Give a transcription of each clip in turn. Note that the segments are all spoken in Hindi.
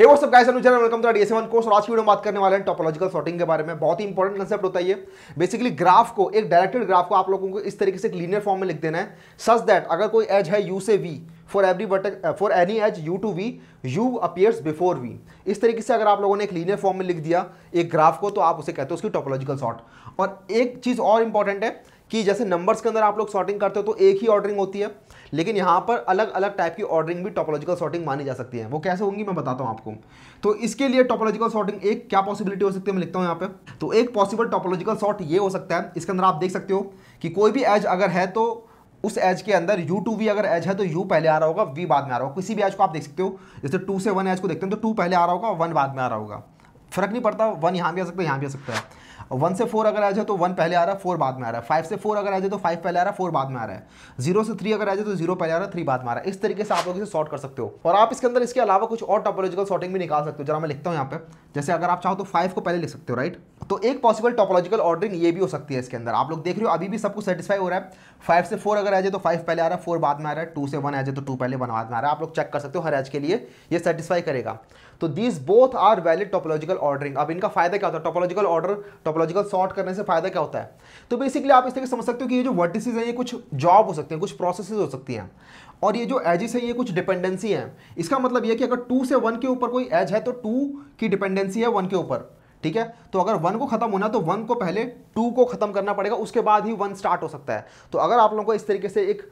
hey wassup guys Anujan welcome to DSA one course और आज की वीडियो में बात करने वाले हैं टॉपोलॉजिकल सॉर्टिंग के बारे में बहुत ही इंपॉर्टेंट कंसेप्ट होता है ये बेसिकली ग्राफ को एक डायरेक्टेड ग्राफ को आप लोगों को इस तरीके से एक लीनियर फॉर्म में लिख देना है सच दैट अगर कोई एज है यू से V for every vertex for any edge U to V U appears before V इस तरीके से अगर आप लोगों ने एक लीनियर फॉर्म में लिख दिया एक ग्राफ को तो आप उसे कहते हो उसकी टॉपोलॉजिकल सॉर्ट और एक चीज़ और इंपॉर्टेंट है कि जैसे नंबर्स के अंदर आप लोग सॉर्टिंग करते हो तो एक ही ऑर्डरिंग होती है लेकिन यहाँ पर अलग अलग टाइप की ऑर्डरिंग भी टॉपोलॉजिकल सॉर्टिंग मानी जा सकती है वो कैसे होंगी मैं बताता हूँ आपको तो इसके लिए टॉपोलॉजिकल सॉर्टिंग एक क्या पॉसिबिलिटी हो सकती है मैं लिखता हूँ यहाँ पे तो एक पॉसिबल टॉपोलॉजिकल सॉर्ट ये हो सकता है इसके अंदर आप देख सकते हो कि कोई भी एज अगर है तो उस एज के अंदर यू टू वी अगर एज है तो यू पहले आ रहा होगा वी बाद में आ रहा होगा किसी भी एज को आप देख सकते हो जैसे टू से वन एज को देखते हैं तो टू पहले आ रहा होगा वन बाद में आ रहा होगा फर्क नहीं पड़ता वन यहाँ भी आ सकता है यहाँ भी आ सकता है वन से फोर अगर आ जाए तो वन पहले आ रहा है फोर बाद में आ रहा है फाइव से फोर अगर आ जाए तो फाइव पहले आ रहा है फोर बाद में आ रहा है जीरो से थ्री अगर आ जाए तो जीरो पहले आ रहा है थ्री बाद में आ रहा है इस तरीके से आप लोग इसे सॉर्ट कर सकते हो और आप इसके अंदर इसके अलावा कुछ और टॉपोलॉजिकल सॉर्टिंग भी निकाल सकते हो जरा मैं लिखता हूँ यहाँ पे जैसे अगर आप चाहो तो फाइव को पहले लिख सकते हो राइट तो एक पॉसिबल टॉपोलॉजिकल ऑर्डरिंग ये भी हो सकती है इसके अंदर आप लोग देख रहे हो अभी भी सब कुछ सेटिस्फाई हो रहा है फाइव से फोर अगर आ जाए तो फाइव पहले आ रहा है फोर बाद में आ रहा है टू से वन आ जाए तो टू पहले वन बाद में आ रहा है आप लोग चेक कर सकते हो हर एज के लिए ये सेटिस्फाई करेगा तो these both are valid topological ordering अब इनका फायदा क्या होता है टॉपोलॉजिकल ऑर्डर टॉपोलॉजिकल सॉर्ट करने से फायदा क्या होता है तो बेसिकली आप इस तरह समझ सकते हो कि ये जो वर्टिसज हैं ये कुछ जॉब हो सकते हैं कुछ प्रोसेस हो सकती हैं और ये जो एजिस है ये कुछ डिपेंडेंसी है इसका मतलब यह कि अगर टू से वन के ऊपर कोई एज है तो टू की डिपेंडेंसी है वन के ऊपर ठीक है तो अगर वन को खत्म होना तो वन को पहले टू को ख़त्म करना पड़ेगा उसके बाद ही वन स्टार्ट हो सकता है तो अगर आप लोगों को इस तरीके से एक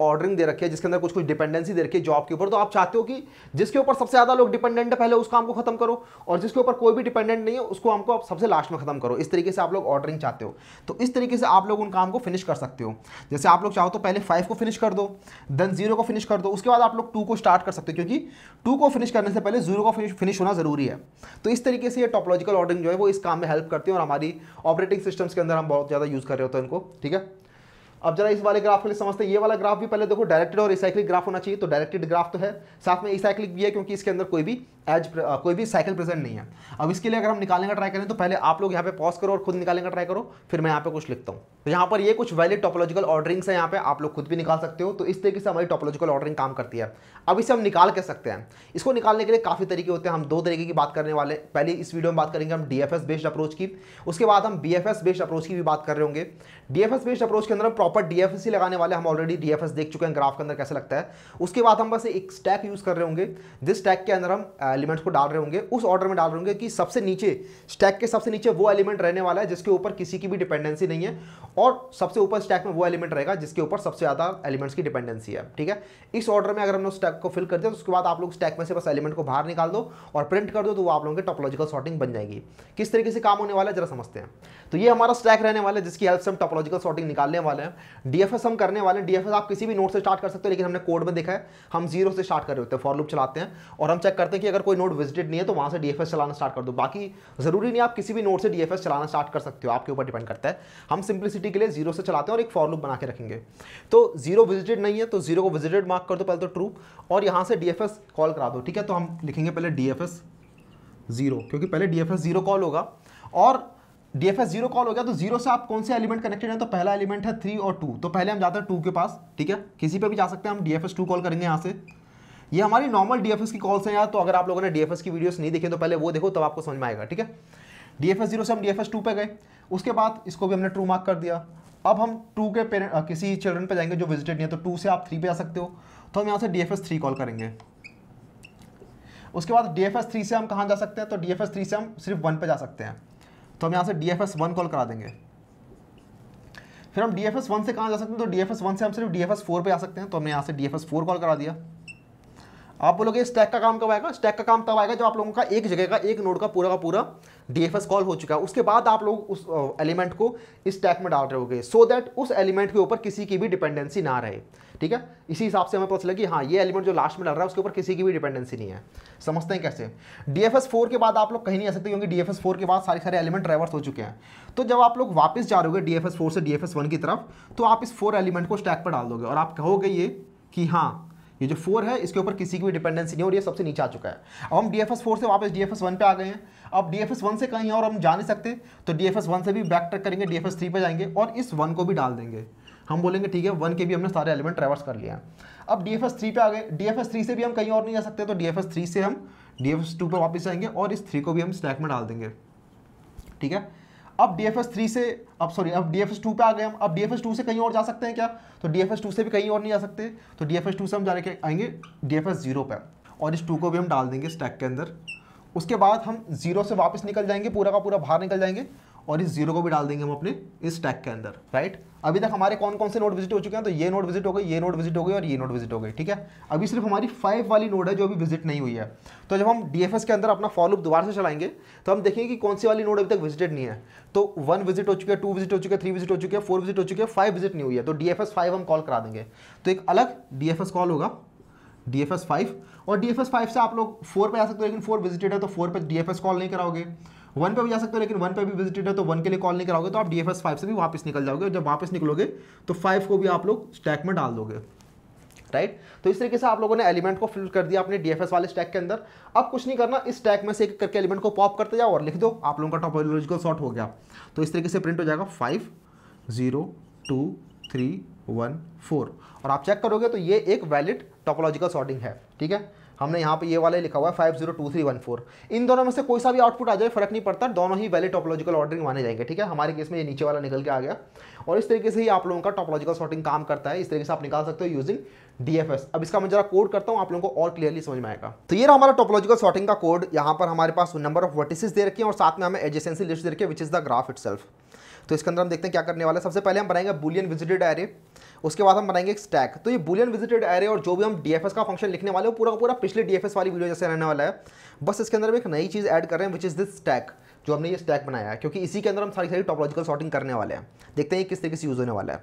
ऑर्डरिंग दे रखी है जिसके अंदर कुछ कुछ डिपेंडेंसी दे रखी है जॉब के ऊपर तो आप चाहते हो कि जिसके ऊपर सबसे ज़्यादा लोग डिपेंडेंट है पहले उस काम को खत्म करो और जिसके ऊपर कोई भी डिपेंडेंट नहीं है उसको हमको आप सबसे लास्ट में खत्म करो इस तरीके से आप लोग ऑर्डरिंग चाहते हो तो इस तरीके से आप लोग उन काम को फिनिश कर सकते हो जैसे आप लोग चाहो तो पहले फाइव को फिनिश कर दो देन जीरो को फिनिश कर दो उसके बाद आप लोग टू को स्टार्ट कर सकते हो क्योंकि टू को फिनिश करने से पहले जीरो को फिनिश होना जरूरी है तो इस तरीके से ये टॉपोलॉजिकल ऑर्डरिंग जो है वो इस काम में हेल्प करती है और हमारी ऑपरेट ऑपरेटिंग सिस्टम्स के अंदर हम बहुत ज़्यादा यूज़ कर रहे होते हैं इनको ठीक है अब जरा इस वाले ग्राफ के लिए समझते हैं ये वाला ग्राफ भी पहले देखो डायरेक्टेड और रिसाइक्लिक ग्राफ होना चाहिए तो डायरेक्टेड ग्राफ तो है साथ में रिसाइक्लिक भी है क्योंकि इसके अंदर कोई भी एज कोई भी साइकिल प्रेजेंट नहीं है अब इसके लिए अगर हम निकालने का ट्राई करें तो पहले आप लोग यहाँ पे पॉज करो और खुद निकालने का ट्राई करो फिर मैं यहाँ पे कुछ लिखता हूँ तो यहाँ पर ये कुछ वैलिड टॉपोलॉजिकल ऑर्डरिंग्स है यहाँ पे आप लोग खुद भी निकाल सकते हो तो इस तरीके से हमारी टॉपोलॉजिकल ऑर्डरिंग काम करती है अब इसे हम निकाल कर सकते हैं इसको निकालने के लिए काफ़ी तरीके होते हैं हम दो तरीके की बात करने वाले पहले इस वीडियो में बात करेंगे हम डी बेस्ड अप्रोच की उसके बाद हम बी बेस्ड अप्रोच की भी बात कर रहे होंगे डी बेस्ड अप्रोच के अंदर हम प्रॉपर प्रॉपर डीएफएससी लगाने वाले हम ऑलरेडी डीएफएस देख चुके हैं ग्राफ के अंदर कैसे लगता है उसके बाद हम बस एक स्टैक यूज़ कर रहे होंगे जिस स्टैक के अंदर हम एलिमेंट्स को डाल रहे होंगे उस ऑर्डर में डाल रहे होंगे कि सबसे नीचे स्टैक के सबसे नीचे वो एलिमेंट रहने वाला है जिसके ऊपर किसी की भी डिपेंडेंसी नहीं है और सबसे ऊपर स्टैक में वो एलिमेंट रहेगा जिसके ऊपर सबसे ज़्यादा एलिमेंट्स की डिपेंडेंसी है ठीक है इस ऑर्डर में अगर हमने स्टैक को फिल कर दिया तो उसके बाद आप लोग स्टैक में से बस एलिमेंट को बाहर निकाल दो और प्रिंट कर दो तो वो आप लोगों के टॉपोलॉजिकल सॉर्टिंग बन जाएगी किस तरीके से काम होने वाला है जरा समझते हैं तो ये हमारा स्टैक रहने वाला है जिसकी हेल्प से हम टॉपोलॉजिकल सॉर्टिंग निकालने वाले हैं डीएफएस हम करने वाले डीएफएस आप किसी भी नोट से स्टार्ट कर सकते हो लेकिन हमने कोड में देखा है हम जीरो से स्टार्ट कर रहे होते हैं फॉर चलाते हैं और हम चेक करते हैं कि अगर कोई नोट विजिटेड नहीं है तो वहां से डीएफएस चलाना स्टार्ट कर दो बाकी जरूरी नहीं आप किसी भी नोट से डीएफएस चलाना स्टार्ट कर सकते हो आपके ऊपर डिपेंड करता है हम सिंप्लिसिटी के लिए जीरो से चलाते हैं और एक फॉर बना के रखेंगे तो जीरो विजिटेड नहीं है तो जीरो को विजिटेड मार्क कर दो पहले तो ट्रू और यहां से डीएफएस कॉल करा दो ठीक है तो हम लिखेंगे पहले डीएफएस जीरो क्योंकि पहले डीएफएस जीरो कॉल होगा और डीएफएस जीरो कॉल हो गया तो जीरो से आप कौन से एलिमेंट कनेक्टेड हैं तो पहला एलिमेंट है थ्री और टू तो पहले हम जाते हैं टू के पास ठीक है किसी पे भी जा सकते हैं हम डीएफएस टू कॉल करेंगे यहाँ से ये हमारी नॉर्मल डीएफएस की कॉल्स हैं यार तो अगर आप लोगों ने डीएफएस की वीडियोस नहीं देखी तो पहले वो देखो तब तो आपको समझ में आएगा ठीक है डीएफएस जीरो से हम डीएफएस टू पे गए उसके बाद इसको भी हमने ट्रू मार्क कर दिया अब हम टू के पेरेंट किसी चिल्ड्रन पे जाएंगे जो विजिटेड नहीं है तो टू से आप थ्री पे आ सकते हो तो हम यहाँ से डीएफएस थ्री कॉल करेंगे उसके बाद डीएफएस थ्री से हम कहाँ जा सकते हैं तो डीएफएस थ्री से हम सिर्फ वन पे जा सकते हैं तो हम यहाँ से D F S one call करा देंगे फिर हम डी एफ एस वन से कहाँ जा सकते हैं तो डी एफ एस वन से हम सिर्फ डी एफ एस फोर पर आ सकते हैं तो हमने यहाँ से D F S four call करा दिया आप बोलोगे स्टैक का काम कब आएगा स्टैक का काम तब आएगा जब आप लोगों का एक जगह का एक नोड का पूरा का पूरा डीएफएस कॉल हो चुका है उसके बाद आप लोग उस एलिमेंट uh, को इस स्टैक में डाल रहे गए सो दैट उस एलिमेंट के ऊपर किसी की भी डिपेंडेंसी ना रहे ठीक है इसी हिसाब से हमें पता चला कि हाँ ये एलिमेंट जो लास्ट में डाल रहा है उसके ऊपर किसी की भी डिपेंडेंसी नहीं है समझते हैं कैसे डी एफ एस फोर के बाद आप लोग कहीं नहीं आ सकते क्योंकि डी एफ एस फोर के बाद सारे सारे एलिमेंट ट्रेवर्स हो चुके हैं तो जब आप लोग वापस जा रहे डी एफ एस फोर से डी एफ वन की तरफ तो आप इस फोर एलिमेंट को स्टैक पर डाल दोगे और आप कहोगे ये कि हाँ ये जो फोर है इसके ऊपर किसी की भी डिपेंडेंसी नहीं और ये सबसे नीचे आ चुका है अब हम डी एफ एस फोर से वापस डी एफ वन पे आ गए हैं अब डी एफ एस वन से कहीं और हम जा नहीं सकते तो डी एफ एस वन से भी बैक ट्रैक करेंगे डी एफ एस थ्री पर जाएंगे और इस वन को भी डाल देंगे हम बोलेंगे ठीक है वन के भी हमने सारे एलिमेंट ट्रेवर्स कर लिया अब डी एफ एस थ्री पे आ गए डी एफ एस थ्री से भी हम कहीं और नहीं जा सकते तो डी एफ एस थ्री से हम डी एफ एस टू पर वापस आएंगे और इस थ्री को भी हम स्टैक में डाल देंगे ठीक है अब डी एफ एस थ्री से अब सॉरी अब डी एफ एस टू पर आ गए हम अब डी एफ एस टू से कहीं और जा सकते हैं क्या तो डी एफ एस टू से भी कहीं और नहीं जा सकते तो डी एफ एस टू से हम जा के आएंगे डी एफ एस जीरो पर और इस टू को भी हम डाल देंगे स्टैक के अंदर उसके बाद हम जीरो से वापस निकल जाएंगे पूरा का पूरा बाहर निकल जाएंगे और इस जीरो को भी डाल देंगे हम अपने इस टैग के अंदर राइट अभी तक हमारे कौन कौन से नोट विजिट हो चुके हैं तो ये नोट विजिट हो गई ये नोट विजिट हो गई और ये नोट विजिट हो गई ठीक है अभी सिर्फ हमारी फाइव वाली नोट है जो अभी विजिट नहीं हुई है तो जब हम डी के अंदर अपना फॉलोअप दोबारा से चलाएंगे तो हम देखेंगे कि कौन सी वाली नोट अभी तक विजिटेड नहीं है तो वन विजिट हो चुके हैं टू विजिट हो चुके हैं थ्री विजिट हो चुके हैं फोर विजिट हो चुके हैं फाइव विजिट नहीं हुई है तो डी एफ हम कॉल करा देंगे तो एक अलग डी कॉल होगा डी एफ और डी एफ से आप लोग फोर पे आ सकते हो लेकिन फोर विजिटेड है तो फोर पे डी कॉल नहीं कराओगे वन पे भी जा सकते हो लेकिन वन पे भी विजिटेड है तो वन के लिए कॉल नहीं कराओगे तो आप डी एफ एस फाइव से भी वापस निकल जाओगे जब वापस निकलोगे तो फाइव को भी आप लोग स्टैक में डाल दोगे राइट तो इस तरीके से आप लोगों ने एलिमेंट को फिल कर दिया अपने डीएफएस वाले स्टैक के अंदर अब कुछ नहीं करना इस स्टैक में से एक करके एलिमेंट को पॉप करते जाओ और लिख दो आप लोगों का टॉपोलॉजिकल शॉर्ट हो गया तो इस तरीके से प्रिंट हो जाएगा five zero two three one four और आप चेक करोगे तो ये एक वैलिड टॉपोलॉजिकल सॉर्टिंग है ठीक है हमने यहाँ पे ये वाले लिखा हुआ है five zero two three one four इन दोनों में से कोई सा भी आउटपुट आ जाए फर्क नहीं पड़ता दोनों ही वैली टॉपोलॉजिकल ऑर्डरिंग माने जाएंगे ठीक है हमारे केस में ये नीचे वाला निकल के आ गया और इस तरीके से ही आप लोगों का टॉपोलॉजिकल सॉर्टिंग काम करता है इस तरीके से आप निकाल सकते हो यूजिंग डी अब इसका मैं जरा कोड करता हूँ आप लोगों को और क्लियरली समझ में आएगा तो ये रहा हमारा टॉपोलॉजिकल सॉर्टिंग का कोड यहाँ पर हमारे पास नंबर ऑफ वर्टिसेस दे रखी है और साथ में हमें एजेंसी लिस्ट दे रखी है which is the graph it तो इसके अंदर हम देखते हैं क्या करने वाला है सबसे पहले हम बनाएंगे बुलियन विजिटेड एरे उसके बाद हम बनाएंगे एक स्टैक तो ये बुलियन विजिटेड एरे और जो भी हम डीएफएस का फंक्शन लिखने वाले हो पूरा का पूरा पिछले डीएफएस वाली वीडियो जैसे रहने वाला है बस इसके अंदर एक नई चीज़ ऐड कर रहे हैं विच इज़ दिस स्टैक जो हमने ये स्टैक बनाया है क्योंकि इसी के अंदर हम सारी सारी टॉपोलॉजिकल सॉर्टिंग करने वाले हैं देखते हैं किस तरीके से यूज़ होने वाला है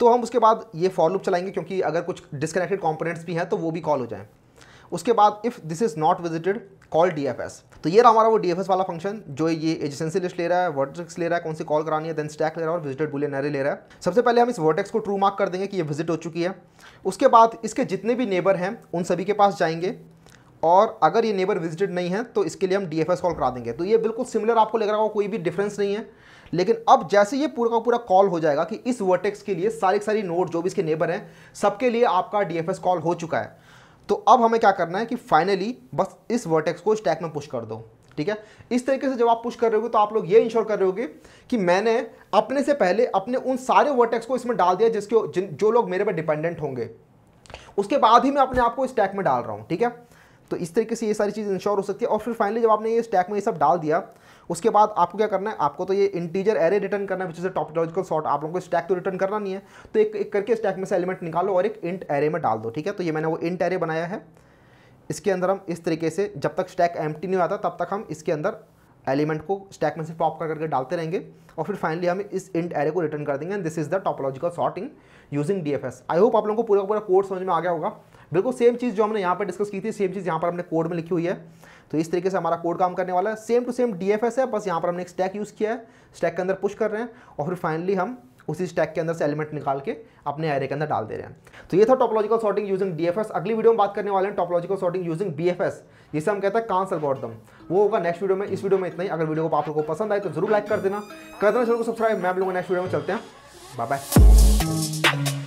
तो हम उसके बाद ये फॉर लूप चलाएंगे क्योंकि अगर कुछ डिस्कनेक्टेड कॉम्पोनेंट्स भी हैं तो वो भी कॉल हो जाए उसके बाद if this is not visited call D F S तो ये रहा हमारा वो डीएफएस वाला फंक्शन जो ये एजेंसी लिस्ट ले रहा है वर्टेक्स ले रहा है कौन सी कॉल करानी है देन स्टैक ले रहा है और विजिटेड बुलियन एरे ले रहा है सबसे पहले हम इस वर्टेक्स को ट्रू मार्क कर देंगे कि ये विजिट हो चुकी है उसके बाद इसके जितने भी नेबर हैं उन सभी के पास जाएंगे और अगर ये नेबर विजिटेड नहीं है तो इसके लिए हम डी कॉल करा देंगे तो ये बिल्कुल सिमिलर आपको लग रहा होगा कोई भी डिफरेंस नहीं है लेकिन अब जैसे ये पूरा का पूरा कॉल हो जाएगा कि इस वर्टेक्स के लिए सारी सारी नोट जो भी इसके नेबर हैं सबके लिए आपका डी कॉल हो चुका है तो अब हमें क्या करना है कि फाइनली बस इस वर्टेक्स को स्टैक में पुश कर दो ठीक है इस तरीके से जब आप पुश कर रहे हो तो आप लोग ये इंश्योर कर रहे होगे कि मैंने अपने से पहले अपने उन सारे वर्टेक्स को इसमें डाल दिया जिसके जिन जो लोग मेरे पर डिपेंडेंट होंगे उसके बाद ही मैं अपने आप को स्टैक में डाल रहा हूँ ठीक है तो इस तरीके से ये सारी चीज़ इंश्योर हो सकती है और फिर फाइनली जब आपने ये स्टैक में ये सब डाल दिया उसके बाद आपको क्या करना है आपको तो ये इंटीजर एरे रिटर्न करना है विच इज अ सॉर्ट आप लोगों को स्टैक तो रिटर्न करना नहीं है तो एक एक करके स्टैक में से एलिमेंट निकालो और एक इंट एरे में डाल दो ठीक है तो ये मैंने वो इंट एरे बनाया है इसके अंदर हम इस तरीके से जब तक स्टैक एम नहीं आता तब तक हम इसके अंदर एलिमेंट को स्टैक में से पॉप कर करके डालते रहेंगे और फिर फाइनली हम इस इंट एरे को रिटर्न कर देंगे and this is the topological sorting using D F S I hope आप लोगों को पूरा पूरा कोड समझ में आ गया होगा बिल्कुल सेम चीज़ जो हमने यहाँ पर डिस्कस की थी सेम चीज़ यहाँ पर हमने कोड में लिखी हुई है तो इस तरीके से हमारा कोड काम करने वाला है सेम टू सेम डी है बस यहाँ पर हमने एक स्टैक यूज़ किया है स्टैक के अंदर पुश कर रहे हैं और फिर फाइनली हम उसी स्टैक के अंदर से एलिमेंट निकाल के अपने एरे के अंदर डाल दे रहे हैं तो ये था टॉपोलॉजिकल सॉर्टिंग यूजिंग डीएफएस अगली वीडियो में बात करने वाले हैं टॉपोलॉजिकल सॉर्टिंग यूजिंग बीएफएस जिसे हम कहते हैं कांस एल्गोरिथम वो होगा नेक्स्ट वीडियो में इस वीडियो में इतना ही अगर वीडियो को आप लोगों को पसंद आए तो जरूर लाइक कर देना कर देना जरूर सब्सक्राइब मैं आप लोगों नेक्स्ट वीडियो में चलते हैं बाय बाय